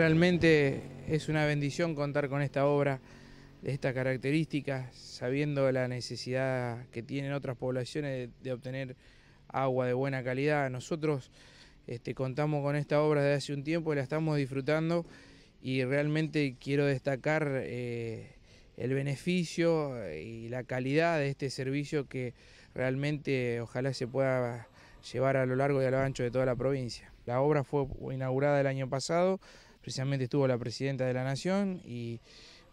Realmente es una bendición contar con esta obra de estas características, sabiendo la necesidad que tienen otras poblaciones de, obtener agua de buena calidad. Nosotros este, contamos con esta obra desde hace un tiempo y la estamos disfrutando y realmente quiero destacar eh, el beneficio eh, y la calidad de este servicio que realmente ojalá se pueda llevar a lo largo y a lo ancho de toda la provincia. La obra fue inaugurada el año pasado, precisamente estuvo la presidenta de la Nación y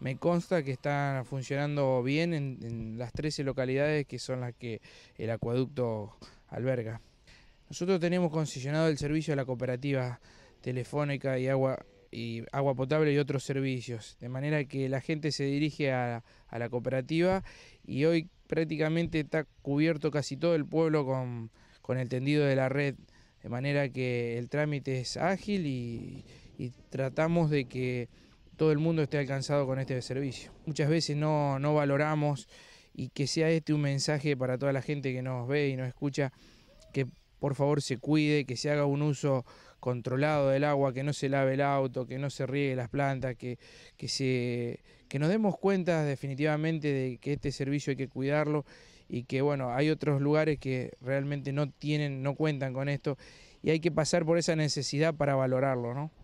me consta que están funcionando bien en, las 13 localidades que son las que el acueducto alberga. Nosotros tenemos concesionado el servicio a la cooperativa telefónica y agua y agua potable y otros servicios, de manera que la gente se dirige a, la cooperativa y hoy prácticamente está cubierto casi todo el pueblo con, con el tendido de la red, de manera que el trámite es ágil y, y tratamos de que todo el mundo esté alcanzado con este servicio. Muchas veces no, no valoramos y que sea este un mensaje para toda la gente que nos ve y nos escucha, que por favor se cuide, que se haga un uso controlado del agua, que no se lave el auto, que no se riegue las plantas, que, que, se, que nos demos cuenta definitivamente de que este servicio hay que cuidarlo y que bueno, hay otros lugares que realmente no tienen, no cuentan con esto y hay que pasar por esa necesidad para valorarlo, ¿no?